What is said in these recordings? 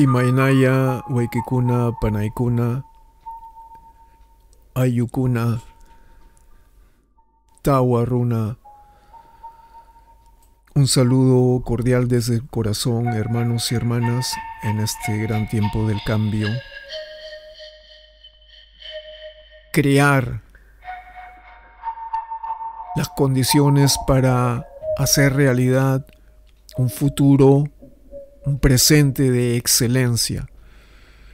Imainaya, Waikikuna, Panaikuna, Ayukuna, Tawaruna. Un saludo cordial desde el corazón, hermanos y hermanas, en este gran tiempo del cambio. Crear las condiciones para hacer realidad un futuro un presente de excelencia.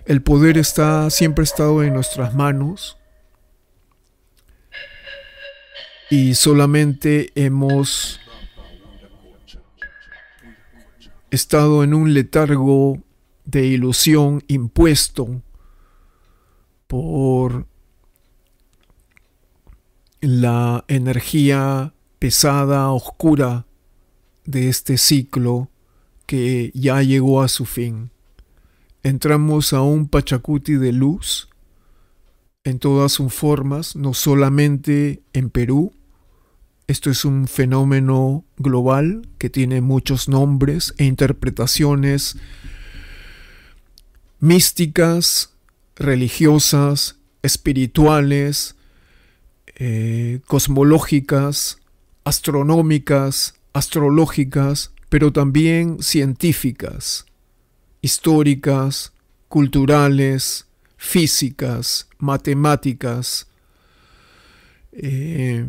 El poder está siempre estado en nuestras manos y solamente hemos estado en un letargo de ilusión impuesto por la energía pesada, oscura de este ciclo que ya llegó a su fin. Entramos a un Pachacuti de luz en todas sus formas, no solamente en Perú. Esto es un fenómeno global que tiene muchos nombres e interpretaciones místicas, religiosas, espirituales, eh, cosmológicas, astronómicas, astrológicas, pero también científicas, históricas, culturales, físicas, matemáticas. Eh,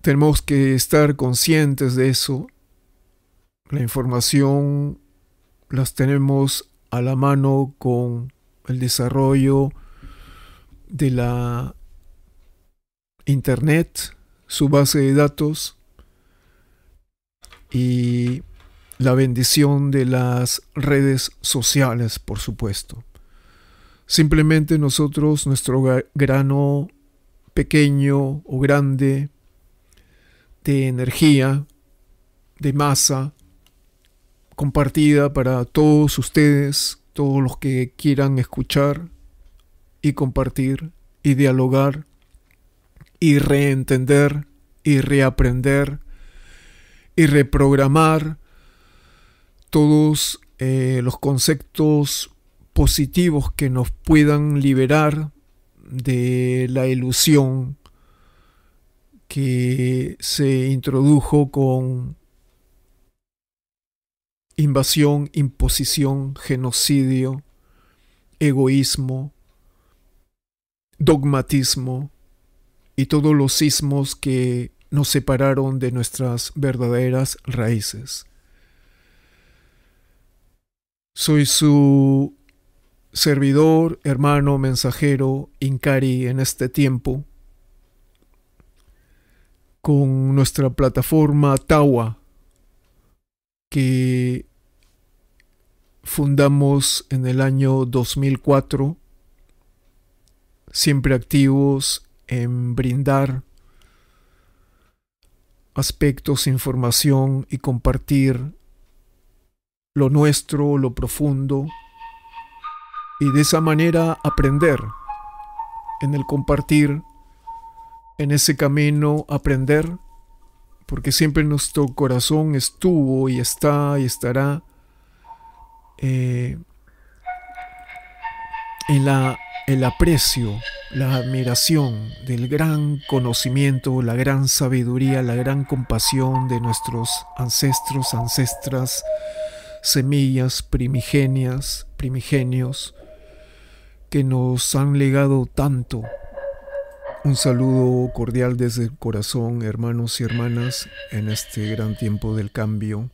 tenemos que estar conscientes de eso. La información las tenemos a la mano con el desarrollo de la Internet, su base de datos, y la bendición de las redes sociales, por supuesto. Simplemente nosotros, nuestro grano pequeño o grande de energía, de masa, compartida para todos ustedes, todos los que quieran escuchar y compartir y dialogar y reentender y reaprender y reprogramar todos eh, los conceptos positivos que nos puedan liberar de la ilusión que se introdujo con invasión, imposición, genocidio, egoísmo, dogmatismo y todos los sismos que nos separaron de nuestras verdaderas raíces. Soy su servidor, hermano, mensajero, Incari en este tiempo, con nuestra plataforma Tawa, que fundamos en el año 2004, siempre activos en brindar aspectos, información y compartir lo nuestro, lo profundo, y de esa manera aprender. En el compartir, en ese camino, aprender, porque siempre nuestro corazón estuvo y está y estará eh, en la el aprecio, la admiración del gran conocimiento, la gran sabiduría, la gran compasión de nuestros ancestros, ancestras, semillas primigenias, primigenios, que nos han legado tanto. Un saludo cordial desde el corazón, hermanos y hermanas, en este gran tiempo del cambio.